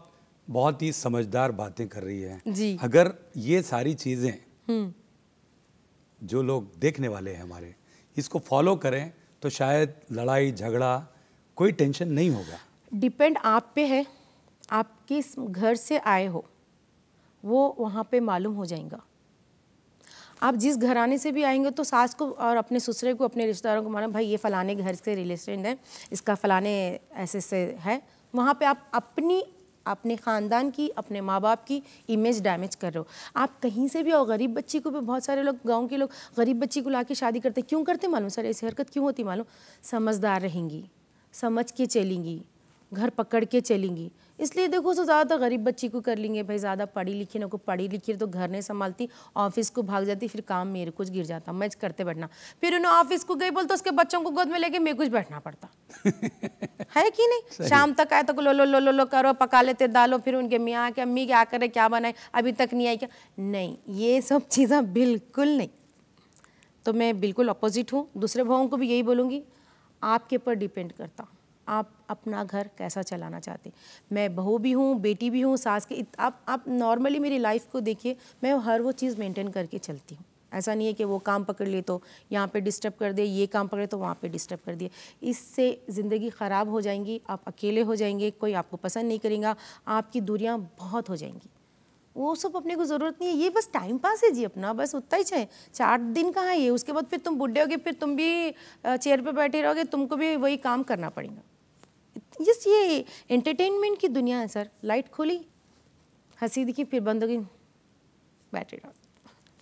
बहुत ही समझदार बातें कर रही है जी अगर ये सारी चीज़ें हम्म। जो लोग देखने वाले हैं हमारे इसको फॉलो करें तो शायद लड़ाई झगड़ा कोई टेंशन नहीं होगा डिपेंड आप पे है आप किस घर से आए हो वो वहाँ पे मालूम हो जाएगा आप जिस घराने से भी आएंगे तो सास को और अपने ससुरे को अपने रिश्तेदारों को मानो भाई ये फ़लाने घर से रिलेशन है इसका फ़लाने ऐसे से है वहाँ पे आप अपनी अपने ख़ानदान की अपने माँ बाप की इमेज डैमेज कर रहे हो आप कहीं से भी और गरीब बच्ची को भी बहुत सारे लोग गांव के लोग गरीब बच्ची को ला के शादी करते क्यों करते मालूम सर ऐसी हरकत क्यों होती मालूम समझदार रहेंगी समझ के चलेंगी घर पकड़ के चलेंगी इसलिए देखो सो ज़्यादातर गरीब बच्ची को कर लेंगे भाई ज़्यादा पढ़ी लिखी ना को पढ़ी लिखी तो घर नहीं संभालती ऑफिस को भाग जाती फिर काम मेरे कुछ गिर जाता मैं करते बैठना फिर उन्हें ऑफिस को गई बोलते उसके बच्चों को गोद में लेके मेरे कुछ बैठना पड़ता <laughs> है कि नहीं शाम तक आए तक तो लो लो लो लो लो करो पका लेते डालो फिर उनके मियाँ के अम्मी क्या करे क्या बनाए अभी तक नहीं आई क्या नहीं ये सब चीज़ें बिल्कुल नहीं तो मैं बिल्कुल अपोजिट हूँ दूसरे भावों को भी यही बोलूँगी आपके ऊपर डिपेंड करता आप अपना घर कैसा चलाना चाहते मैं बहू भी हूँ बेटी भी हूँ सास के आप आप नॉर्मली मेरी लाइफ को देखिए मैं हर वो चीज़ मेंटेन करके चलती हूँ ऐसा नहीं है कि वो काम पकड़ ले तो यहाँ पे डिस्टर्ब कर दे ये काम पकड़े तो वहाँ पे डिस्टर्ब कर दिए इससे ज़िंदगी ख़राब हो जाएंगी आप अकेले हो जाएंगे कोई आपको पसंद नहीं करेगा आपकी दूरियाँ बहुत हो जाएंगी वो सब अपने को ज़रूरत नहीं है ये बस टाइम पास है जी अपना बस उतना ही चाहिए चार दिन कहाँ है उसके बाद फिर तुम बुढ़े होगे फिर तुम भी चेयर पर बैठे रहोगे तुमको भी वही काम करना पड़ेगा यस ये एंटरटेनमेंट की दुनिया है सर लाइट खोली हंसी दिखी फिर बंद हो गई बैटरी डाउन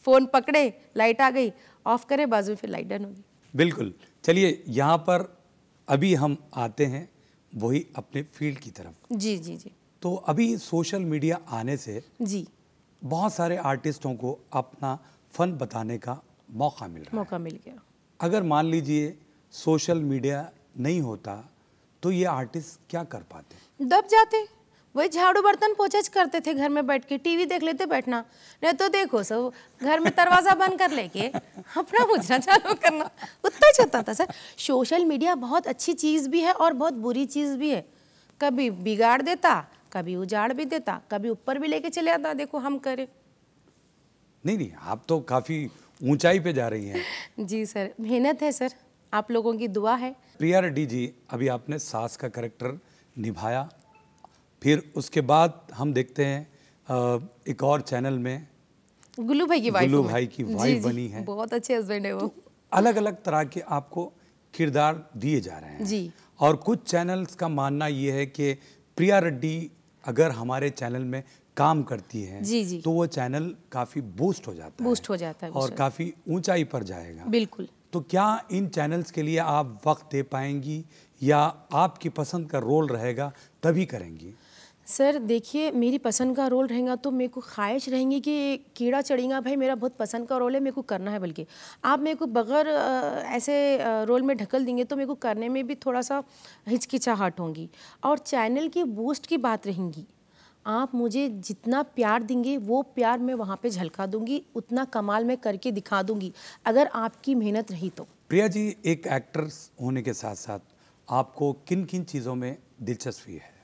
फ़ोन पकड़े लाइट आ गई ऑफ करे बाजू फिर लाइट डन होगी बिल्कुल चलिए यहाँ पर अभी हम आते हैं वही अपने फील्ड की तरफ जी जी जी तो अभी सोशल मीडिया आने से जी बहुत सारे आर्टिस्टों को अपना फन बताने का मौका मिल रहा मौका मिल गया अगर मान लीजिए सोशल मीडिया नहीं होता तो ये आर्टिस्ट क्या कर पाते दब जाते वही झाड़ू बर्तन पोछा करते थे घर में बैठ के टीवी देख लेते बैठना नहीं तो देखो सब घर में दरवाजा बंद कर लेके <laughs> अपना पूछना चालू करना उतना ही था सर सोशल मीडिया बहुत अच्छी चीज़ भी है और बहुत बुरी चीज़ भी है कभी बिगाड़ देता कभी उजाड़ भी देता कभी ऊपर भी लेके चले आता देखो हम करें नहीं नहीं आप तो काफ़ी ऊंचाई पे जा रही हैं <laughs> जी सर मेहनत है सर आप लोगों की दुआ है प्रिया रेड्डी जी अभी आपने सास का करेक्टर निभाया फिर उसके बाद हम देखते हैं एक और चैनल में गुल्लू भाई की वाइफ गुल्लू भाई की वाइफ बनी है बहुत अच्छे हस्बैंड है वो तो अलग अलग तरह के आपको किरदार दिए जा रहे हैं जी और कुछ चैनल्स का मानना ये है कि प्रिया रेड्डी अगर हमारे चैनल में काम करती है जी जी तो वो चैनल काफी बूस्ट हो जाता है बूस्ट हो जाता है और काफी ऊंचाई पर जाएगा बिल्कुल तो क्या इन चैनल्स के लिए आप वक्त दे पाएंगी या आपकी पसंद का रोल रहेगा तभी करेंगी सर देखिए मेरी पसंद का रोल रहेगा तो मेरे को ख्वाहिश रहेंगी कि कीड़ा चढ़ेगा भाई मेरा बहुत पसंद का रोल है मेरे को करना है बल्कि आप मेरे को बगैर ऐसे रोल में ढकल देंगे तो मेरे को करने में भी थोड़ा सा हिचकिचाहट होंगी और चैनल की बूस्ट की बात रहेंगी आप मुझे जितना प्यार देंगे वो प्यार मैं वहाँ पे झलका दूंगी उतना कमाल मैं करके दिखा दूंगी अगर आपकी मेहनत रही तो प्रिया जी एक एक्टर होने के साथ साथ आपको किन किन चीज़ों में दिलचस्पी है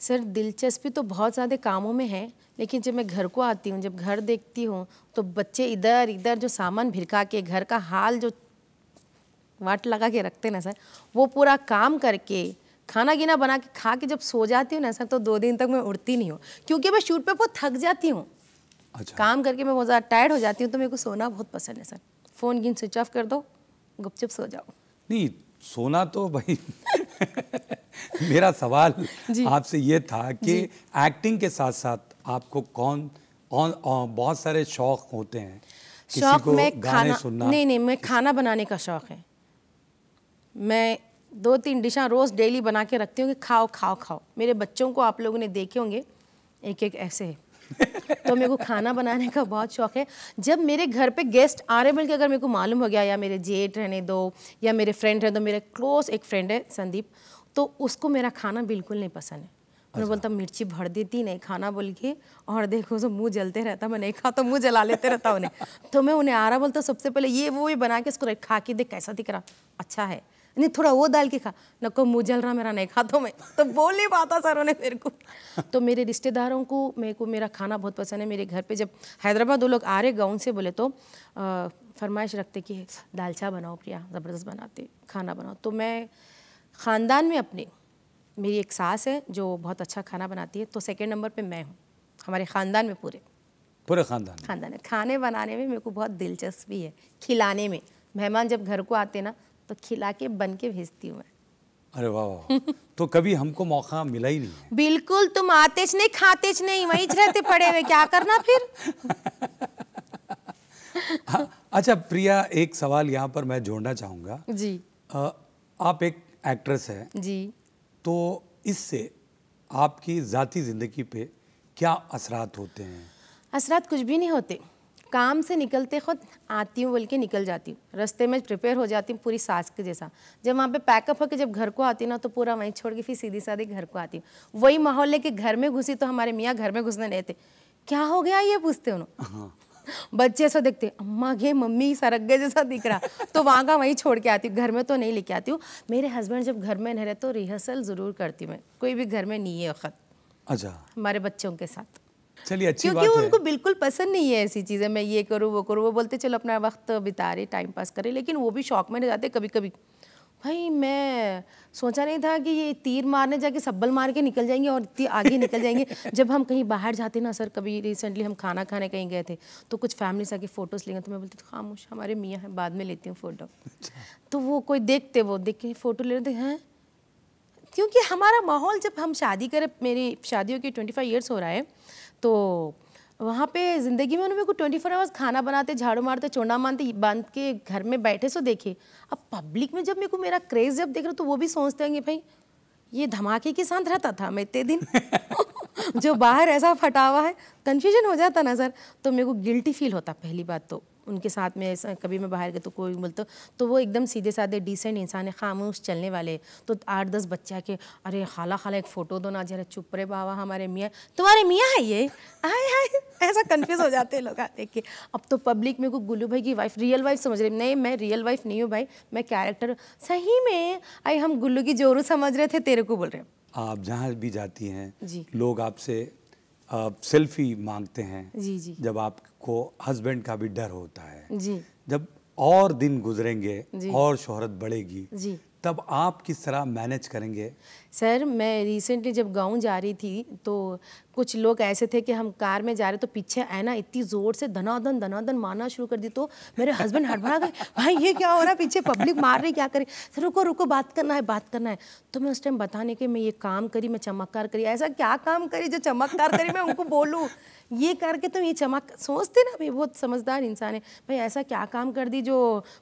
सर दिलचस्पी तो बहुत ज़्यादा कामों में है लेकिन जब मैं घर को आती हूँ जब घर देखती हूँ तो बच्चे इधर इधर जो सामान भिरका के घर का हाल जो वाट लगा के रखते ना सर वो पूरा काम करके खाना गीना बना के खा के जब सो जाती हूँ ना सर तो दो दिन तक मैं उड़ती नहीं हूँ क्योंकि मैं शूट पे बहुत थक जाती हूँ अच्छा। काम करके मैं बहुत ज़्यादा टायर्ड हो जाती हूँ तो मेरे को सोना बहुत पसंद है सर फ़ोन गिन स्विच ऑफ कर दो गुपचुप सो जाओ नहीं सोना तो भाई <laughs> मेरा सवाल आपसे ये था कि एक्टिंग के साथ साथ आपको कौन और, बहुत सारे शौक होते हैं शौक में खाना सुनना नहीं नहीं मैं खाना बनाने का शौक है मैं दो तीन डिशा रोज़ डेली बना के रखती हूँ कि खाओ खाओ खाओ मेरे बच्चों को आप लोगों ने देखे होंगे एक एक ऐसे है <laughs> तो मेरे को खाना बनाने का बहुत शौक है जब मेरे घर पे गेस्ट आ रहे बल्कि अगर मेरे को मालूम हो गया या मेरे जेठ रहने दो या मेरे फ्रेंड रहने दो मेरे क्लोज एक फ्रेंड है संदीप तो उसको मेरा खाना बिल्कुल नहीं पसंद है उन्होंने अच्छा। बोलता मिर्ची भर देती नहीं खाना बोल के और देखो सो मुँह जलते रहता मैं नहीं खा तो जला लेते रहता उन्हें तो मैं उन्हें आ रहा बोलता सबसे पहले ये वो ये बना के इसको खा के देख कैसा दिख रहा अच्छा है नहीं थोड़ा वो डाल के खा नको मुँह जल रहा मेरा नहीं खाता मैं तो बोल नहीं पाता सरों ने मेरे को तो मेरे रिश्तेदारों को मेरे को मेरा खाना बहुत पसंद है मेरे घर पे जब हैदराबाद वो लोग आ रहे गाँव से बोले तो फरमाइश रखते कि दालचा बनाओ प्रिया ज़बरदस्त बनाते खाना बनाओ तो मैं ख़ानदान में अपने मेरी एक सास है जो बहुत अच्छा खाना बनाती है तो सेकेंड नंबर पर मैं हूँ हमारे ख़ानदान में पूरे पूरे ख़ानदान ख़ानदान खाने बनाने में मेरे को बहुत दिलचस्पी है खिलाने में मेहमान जब घर को आते ना तो खिला के बन के भेजती हूँ मैं अरे वाह वाह तो कभी हमको मौका मिला ही नहीं बिल्कुल तुम आतेच नहीं खाते नहीं वही रहते पड़े हुए क्या करना फिर आ, <laughs> हाँ, अच्छा प्रिया एक सवाल यहाँ पर मैं जोड़ना चाहूंगा जी आ, आप एक एक्ट्रेस है जी तो इससे आपकी ज़ाती ज़िंदगी पे क्या असरात होते हैं असरात कुछ भी नहीं होते काम से निकलते खुद आती हूँ बोल के निकल जाती हूँ रास्ते में प्रिपेयर हो जाती हूँ पूरी सास के जैसा जब वहाँ पे पैकअप होकर जब घर को आती ना तो पूरा वहीं छोड़ के फिर सीधी साधी घर को आती हूँ वही माहौल लेके घर में घुसी तो हमारे मियाँ घर में घुसने नहीं थे क्या हो गया ये पूछते उन्होंने हाँ। बच्चे ऐसा देखते अम्मा घे मम्मी सरक गए जैसा दिख रहा तो वहाँ का वहीं छोड़ के आती हूँ घर में तो नहीं लेके आती हूँ मेरे हस्बैंड जब घर में नहीं रहे तो रिहर्सल ज़रूर करती मैं कोई भी घर में नहीं है वक्त अच्छा हमारे बच्चों के साथ चलिए अच्छी क्योंकि बात उनको बिल्कुल पसंद नहीं है ऐसी चीज़ें मैं ये करूँ वो करूँ वो बोलते चलो अपना वक्त बिता रहे टाइम पास करें लेकिन वो भी शौक में नहीं जाते कभी कभी भाई मैं सोचा नहीं था कि ये तीर मारने जाके सब्बल मार के निकल जाएंगे और इतनी आगे निकल जाएंगे <laughs> जब हम कहीं बाहर जाते ना सर कभी रिसेंटली हम खाना खाने कहीं गए थे तो कुछ फैमिली से आके फ़ोटोज़ लेंगे तो मैं बोलती खामोश हमारे मियाँ हैं बाद में लेती हूँ फ़ोटो अच्छा। तो वो कोई देखते वो देख के फ़ोटो ले रहे थे हैं क्योंकि हमारा माहौल जब हम शादी करें मेरी शादियों के ट्वेंटी फाइव ईयर्स हो रहा है तो वहाँ पे ज़िंदगी में उन्होंने को ट्वेंटी फोर आवर्स खाना बनाते झाड़ू मारते चोना मारते बांध के घर में बैठे सो देखे अब पब्लिक में जब मेरे को मेरा क्रेज़ जब देख रहे तो वो भी सोचते होंगे भाई ये धमाके के साथ रहता था मैं इतने दिन <laughs> जो बाहर ऐसा फटा हुआ है कन्फ्यूजन हो जाता ना सर तो मेरे को गिल्टी फील होता पहली बात तो उनके साथ में कभी मैं बाहर गई तो कोई बोलते तो वो एकदम सीधे साधे डिसेंट इंसान है खामोश चलने वाले तो आठ दस बच्चा के अरे खाला खाला एक फ़ोटो दो ना जरा चुप रे बाबा हमारे मियाँ तुम्हारे मियाँ है ये हाय हाय ऐसा कन्फ्यूज हो जाते हैं लोग आते के अब तो पब्लिक में को गुल्लू भाई की वाइफ रियल वाइफ समझ रही नहीं मैं रियल वाइफ नहीं हूँ भाई मैं कैरेक्टर सही में आई हम गुल्लू की जोरू समझ रहे थे तेरे को बोल रहे हैं आप जहाँ भी जाती हैं लोग आपसे सेल्फी मांगते हैं जी जी जब आपको हस्बैंड का भी डर होता है जी जब और दिन गुजरेंगे और शोहरत बढ़ेगी जी तब आप किस तरह मैनेज करेंगे सर मैं रिसेंटली जब गाँव जा रही थी तो कुछ लोग ऐसे थे कि हम कार में जा रहे तो पीछे ना इतनी ज़ोर से धनाधन धनाधन मारना शुरू कर दी तो मेरे हस्बैंड हड़बड़ा गए भाई ये क्या हो रहा है पीछे पब्लिक मार रही क्या करी सर रुको रुको बात करना है बात करना है तो मैं उस टाइम बताने के मैं ये काम करी मैं चमककार करी ऐसा क्या काम करी जो चमककार करी मैं उनको बोलूँ ये करके तुम तो ये चमक सोचते ना भाई बहुत समझदार इंसान है भाई ऐसा क्या काम कर दी जो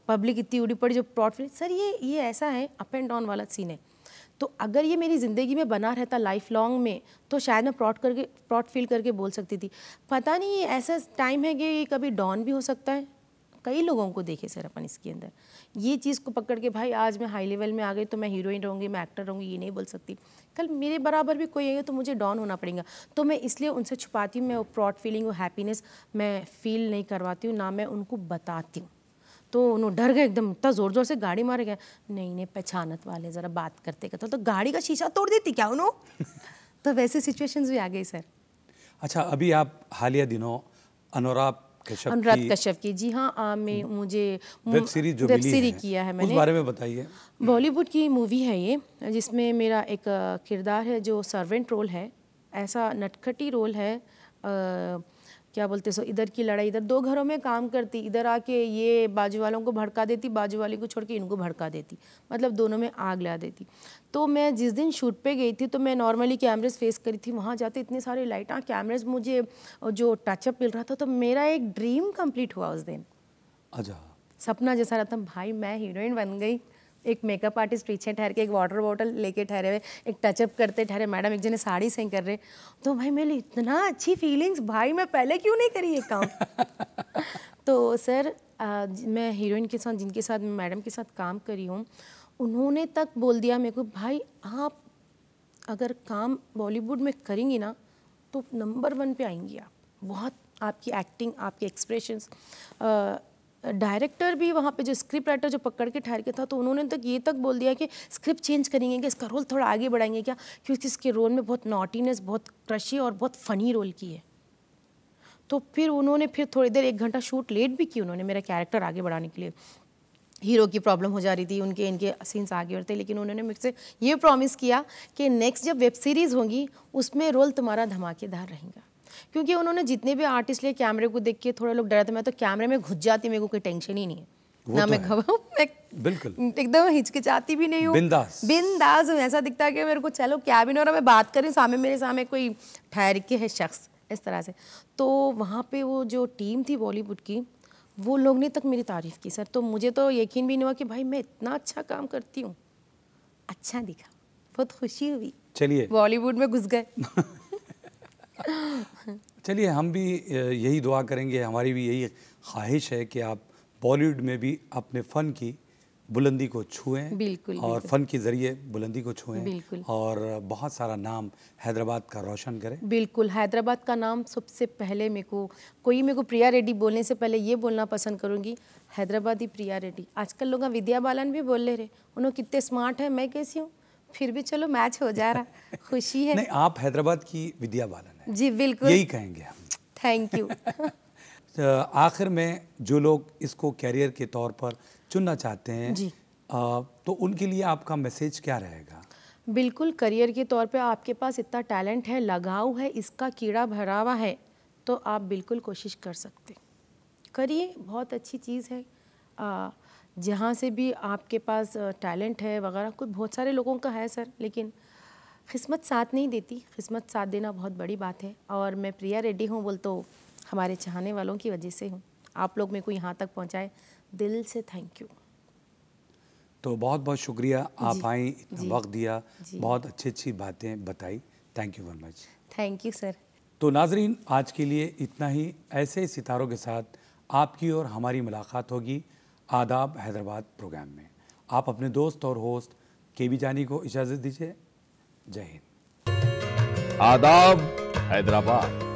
पब्लिक इतनी उड़ी पड़ी जो प्रॉफिट सर ये ये ऐसा है अप एंड डाउन वाला सीन है तो अगर ये मेरी ज़िंदगी में बना रहता लाइफ लॉन्ग में तो शायद मैं प्रॉड करके प्रॉड फील करके बोल सकती थी पता नहीं ये ऐसा टाइम है कि ये कभी डॉन भी हो सकता है कई लोगों को देखे सर अपन इसके अंदर ये चीज़ को पकड़ के भाई आज मैं हाई लेवल में आ गई तो मैं हीरोइन रहूँगी मैं एक्टर रहूँगी ये नहीं बोल सकती कल मेरे बराबर भी कोई आएगा तो मुझे डाउन होना पड़ेगा तो मैं इसलिए उनसे छुपाती हूँ मैं वो प्रॉड फीलिंग वो हैप्पीनेस मैं फील नहीं करवाती हूँ ना मैं उनको बताती हूँ तो उन्होंने डर गए एकदम इतना ज़ोर ज़ोर से गाड़ी मारे गए नहीं नहीं पहचानत वाले ज़रा बात करते करते तो गाड़ी का शीशा तोड़ देती क्या उन्होंने <laughs> तो वैसे सिचुएशंस भी आ गई सर अच्छा अभी आप हालिया दिनों अनुराग कश्यप अनुराग कश्यप की जी हाँ आ, मैं हम्म। मुझे वेब सीरीज जो वेब सीरीज किया है मैंने उस बारे में बताइए बॉलीवुड की मूवी है ये जिसमें मेरा एक किरदार है जो सर्वेंट रोल है ऐसा नटखटी रोल है आ, क्या बोलते सो इधर की लड़ाई इधर दो घरों में काम करती इधर आके ये बाजू वालों को भड़का देती बाजू वाले को छोड़ के इनको भड़का देती मतलब दोनों में आग ला देती तो मैं जिस दिन शूट पे गई थी तो मैं नॉर्मली कैमरेज फेस करी थी वहाँ जाते इतने सारे हाँ कैमरेज मुझे जो टचअप मिल रहा था तो मेरा एक ड्रीम कम्प्लीट हुआ उस दिन अच्छा सपना जैसा रहता भाई मैं हीरोइन बन गई एक मेकअप आर्टिस्ट पीछे ठहर के एक वाटर बॉटल लेके ठहरे हुए एक टचअप करते ठहरे मैडम एक जने साड़ी सेंग कर रहे तो भाई मेरे लिए इतना अच्छी फीलिंग्स भाई मैं पहले क्यों नहीं करी ये काम <laughs> तो सर आ, मैं हीरोइन के साथ जिनके साथ मैडम के साथ काम करी हूँ उन्होंने तक बोल दिया मेरे को भाई आप अगर काम बॉलीवुड में करेंगी ना तो नंबर वन पे आएंगी आप बहुत आपकी एक्टिंग आपके एक्सप्रेशंस डायरेक्टर भी वहाँ पे जो स्क्रिप्ट राइटर जो पकड़ के ठहर के था तो उन्होंने तक तो ये तक बोल दिया कि स्क्रिप्ट चेंज करेंगे कि इसका रोल थोड़ा आगे बढ़ाएंगे क्या क्योंकि इसके रोल में बहुत नॉटीनेस बहुत क्रशी और बहुत फ़नी रोल की है तो फिर उन्होंने फिर थोड़ी देर एक घंटा शूट लेट भी की उन्होंने मेरा कैरेक्टर आगे बढ़ाने के लिए हीरो की प्रॉब्लम हो जा रही थी उनके इनके सीन्स आगे बढ़ते लेकिन उन्होंने मुझसे ये प्रॉमिस किया कि नेक्स्ट जब वेब सीरीज़ होगी उसमें रोल तुम्हारा धमाकेदार रहेगा क्योंकि उन्होंने जितने भी आर्टिस्ट लिए कैमरे को देख के थोड़े लोग डरा थे मैं तो कैमरे में घुस जाती मेरे को कोई टेंशन ही नहीं है ना तो मैं घबराऊँ मैं बिल्कुल एकदम हिचकिचाती भी नहीं हूँ बिंदास बिंदास हूँ ऐसा दिखता है कि मेरे को चलो क्या भी नहीं हो रहा मैं बात करी सामने मेरे सामने कोई ठहर के है शख्स इस तरह से तो वहाँ पे वो जो टीम थी बॉलीवुड की वो लोग ने तक मेरी तारीफ़ की सर तो मुझे तो यकीन भी नहीं हुआ कि भाई मैं इतना अच्छा काम करती हूँ अच्छा दिखा बहुत खुशी हुई चलिए बॉलीवुड में घुस गए <laughs> चलिए हम भी यही दुआ करेंगे हमारी भी यही ख्वाहिश है कि आप बॉलीवुड में भी अपने फ़न की बुलंदी को छुएं बिल्कुल और फ़न के ज़रिए बुलंदी को छुएं और बहुत सारा नाम हैदराबाद का रोशन करें बिल्कुल हैदराबाद का नाम सबसे पहले मेरे को कोई मेरे को प्रिया रेड्डी बोलने से पहले ये बोलना पसंद करूँगी हैदराबादी प्रिया रेड्डी आजकल लोग विद्या बालन भी बोल ले रहे उन्होंने कितने स्मार्ट है मैं कैसी हूँ फिर भी चलो मैच हो जा रहा खुशी है नहीं आप हैदराबाद की विद्या बालन है जी बिल्कुल यही कहेंगे हम थैंक यू <laughs> तो आखिर में जो लोग इसको कैरियर के तौर पर चुनना चाहते हैं जी आ, तो उनके लिए आपका मैसेज क्या रहेगा बिल्कुल करियर के तौर पे आपके पास इतना टैलेंट है लगाव है इसका कीड़ा भरा हुआ है तो आप बिल्कुल कोशिश कर सकते करिए बहुत अच्छी चीज़ है आ, जहाँ से भी आपके पास टैलेंट है वगैरह कुछ बहुत सारे लोगों का है सर लेकिन किस्मत साथ नहीं देती किस्मत साथ देना बहुत बड़ी बात है और मैं प्रिया रेड्डी हूँ बोल तो हमारे चाहने वालों की वजह से हूँ आप लोग मेरे को यहाँ तक पहुँचाए दिल से थैंक यू तो बहुत बहुत शुक्रिया आप आई इतना वक्त दिया बहुत अच्छी अच्छी बातें बताई thank you very much thank you sir तो नाजरीन आज के लिए इतना ही ऐसे सितारों के साथ आपकी और हमारी मुलाकात होगी आदाब हैदराबाद प्रोग्राम में आप अपने दोस्त और होस्ट के बी जानी को इजाज़त दीजिए जय हिंद आदाब हैदराबाद